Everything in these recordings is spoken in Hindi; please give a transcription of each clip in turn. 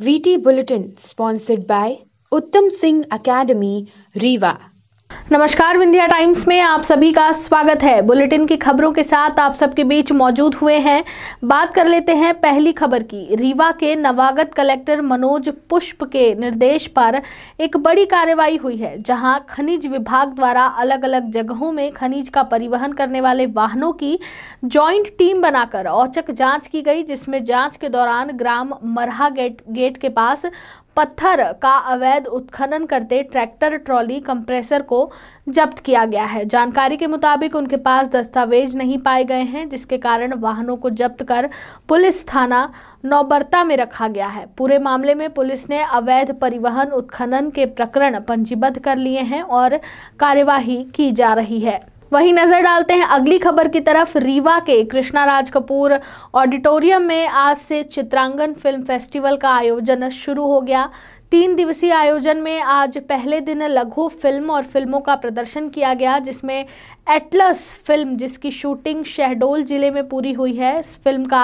VT Bulletin sponsored by Uttam Singh Academy, Rewa. नमस्कार विंध्या टाइम्स में आप सभी का स्वागत है बुलेटिन की खबरों के साथ आप सबके बीच मौजूद हुए हैं बात कर लेते हैं पहली खबर की रीवा के नवागत कलेक्टर मनोज पुष्प के निर्देश पर एक बड़ी कार्रवाई हुई है जहां खनिज विभाग द्वारा अलग अलग जगहों में खनिज का परिवहन करने वाले वाहनों की ज्वाइंट टीम बनाकर औचक जाँच की गई जिसमें जाँच के दौरान ग्राम मरहा गेट गेट के पास पत्थर का अवैध उत्खनन करते ट्रैक्टर ट्रॉली कंप्रेसर को जब्त किया गया है जानकारी के मुताबिक उनके पास दस्तावेज नहीं पाए गए हैं जिसके कारण वाहनों को जब्त कर पुलिस थाना नौबर्ता में रखा गया है पूरे मामले में पुलिस ने अवैध परिवहन उत्खनन के प्रकरण पंजीबद्ध कर लिए हैं और कार्यवाही की जा रही है वहीं नजर डालते हैं अगली खबर की तरफ रीवा के कृष्णा राज कपूर ऑडिटोरियम में आज से चित्रांगन फिल्म फेस्टिवल का आयोजन शुरू हो गया तीन दिवसीय आयोजन में आज पहले दिन लघु फिल्म और फिल्मों का प्रदर्शन किया गया जिसमें एटलस फिल्म जिसकी शूटिंग शहडोल जिले में पूरी हुई है इस फिल्म का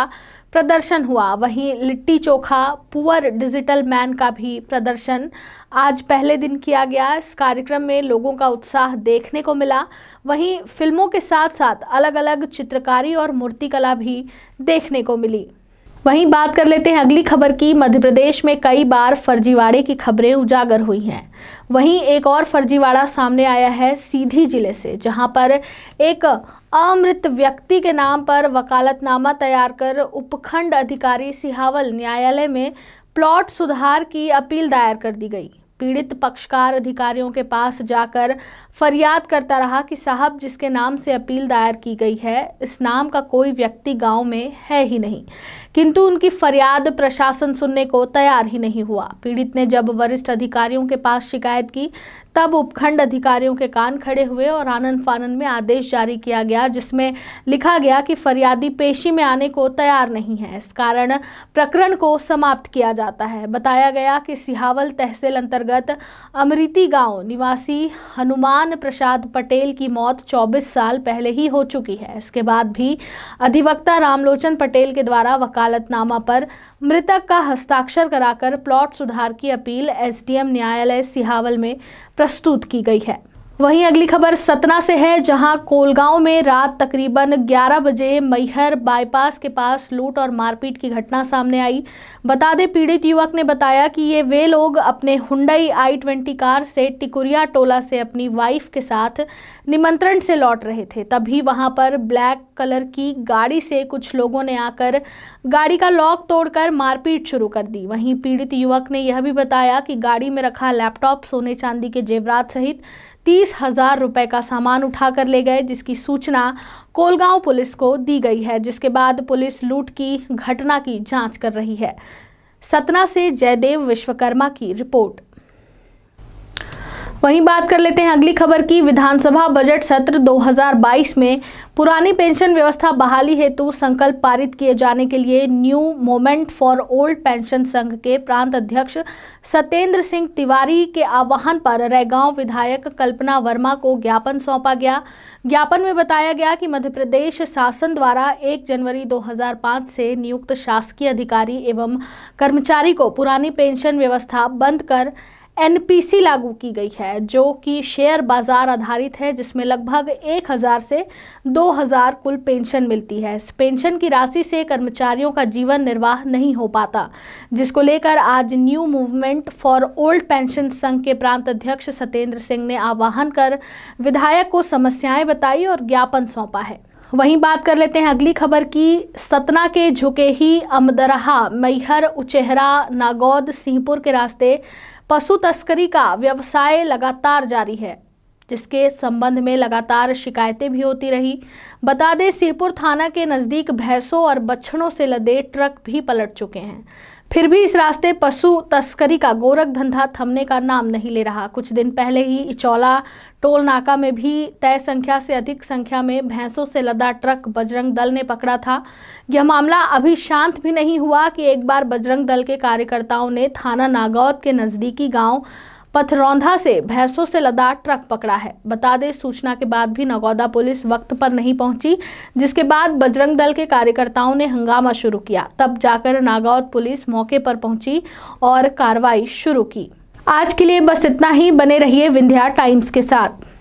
प्रदर्शन हुआ वहीं Litti Chokha poor digital man का भी प्रदर्शन आज पहले दिन किया गया इस कार्यक्रम में लोगों का उत्साह देखने को मिला वहीं फिल्मों के साथ साथ अलग अलग चित्रकारी और मूर्तिकला भी देखने को मिली वहीं बात कर लेते हैं अगली खबर की मध्य प्रदेश में कई बार फर्जीवाड़े की खबरें उजागर हुई हैं वहीं एक और फर्जीवाड़ा सामने आया है सीधी जिले से जहां पर एक अमृत व्यक्ति के नाम पर वकालतनामा तैयार कर उपखंड अधिकारी सिहावल न्यायालय में प्लॉट सुधार की अपील दायर कर दी गई पीड़ित पक्षकार अधिकारियों के पास जाकर फरियाद करता रहा कि साहब जिसके नाम से अपील दायर की गई है इस नाम का कोई व्यक्ति गांव में है ही नहीं किंतु उनकी फरियाद प्रशासन सुनने को तैयार ही नहीं हुआ पीड़ित ने जब वरिष्ठ अधिकारियों के पास शिकायत की तब उपखंड अधिकारियों के कान खड़े हुए और आनंद फानंद में आदेश जारी किया गया जिसमें लिखा गया कि फरियादी पेशी में आने को तैयार नहीं है इस कारण प्रकरण को समाप्त किया जाता है बताया गया कि सिहावल तहसील अंतर्गत अमृति गांव निवासी हनुमान प्रसाद पटेल की मौत 24 साल पहले ही हो चुकी है इसके बाद भी अधिवक्ता रामलोचन पटेल के द्वारा वकालतनामा पर मृतक का हस्ताक्षर कराकर प्लॉट सुधार की अपील एसडीएम न्यायालय सिहावल में प्रस्तुत की गई है वहीं अगली खबर सतना से है जहां कोलगांव में रात तकरीबन 11 बजे मैहर बाईपास के पास लूट और मारपीट की घटना सामने आई बता दें पीड़ित युवक ने बताया कि ये वे लोग अपने हुंडई आई ट्वेंटी कार से टिकुरिया टोला से अपनी वाइफ के साथ निमंत्रण से लौट रहे थे तभी वहां पर ब्लैक कलर की गाड़ी से कुछ लोगों ने आकर गाड़ी का लॉक तोड़कर मारपीट शुरू कर दी वहीं पीड़ित युवक ने यह भी बताया कि गाड़ी में रखा लैपटॉप सोने चांदी के जेवरात सहित तीस हजार रुपये का सामान उठाकर ले गए जिसकी सूचना कोलगांव पुलिस को दी गई है जिसके बाद पुलिस लूट की घटना की जांच कर रही है सतना से जयदेव विश्वकर्मा की रिपोर्ट वहीं बात कर लेते हैं अगली खबर की विधानसभा बजट सत्र 2022 में पुरानी पेंशन व्यवस्था बहाली हेतु संकल्प पारित किए जाने के लिए new movement for old pension संघ के प्रांत अध्यक्ष सत्येंद्र सिंह तिवारी के आह्वान पर रैगांव विधायक कल्पना वर्मा को ज्ञापन सौंपा गया ज्ञापन में बताया गया कि मध्य प्रदेश शासन द्वारा 1 जनवरी 2005 से नियुक्त शासकीय अधिकारी एवं कर्मचारी को पुरानी पेंशन व्यवस्था बंद कर एनपीसी लागू की गई है जो कि शेयर बाज़ार आधारित है जिसमें लगभग 1000 से 2000 कुल पेंशन मिलती है इस पेंशन की राशि से कर्मचारियों का जीवन निर्वाह नहीं हो पाता जिसको लेकर आज new movement for old pension संघ के प्रांत अध्यक्ष सत्येंद्र सिंह ने आह्वान कर विधायक को समस्याएं बताई और ज्ञापन सौंपा है वहीं बात कर लेते हैं अगली खबर की सतना के झुके ही अमदरहा मैहर उचेहरा नागौद सिंहपुर के रास्ते पशु तस्करी का व्यवसाय लगातार जारी है जिसके संबंध में लगातार शिकायतें भी होती रही बता दें सिंहपुर थाना के नज़दीक भैंसों और बछड़ों से लदे ट्रक भी पलट चुके हैं फिर भी इस रास्ते पशु तस्करी का गोरख धंधा थमने का नाम नहीं ले रहा कुछ दिन पहले ही इचौला टोल नाका में भी तय संख्या से अधिक संख्या में भैंसों से लदा ट्रक बजरंग दल ने पकड़ा था यह मामला अभी शांत भी नहीं हुआ कि एक बार बजरंग दल के कार्यकर्ताओं ने थाना नागौद के नज़दीकी गांव पथरौंधा से भैंसों से लदा ट्रक पकड़ा है बता दें सूचना के बाद भी नगौदा पुलिस वक्त पर नहीं पहुंची जिसके बाद बजरंग दल के कार्यकर्ताओं ने हंगामा शुरू किया तब जाकर नागौद पुलिस मौके पर पहुंची और कार्रवाई शुरू की आज के लिए बस इतना ही बने रहिए विंध्या टाइम्स के साथ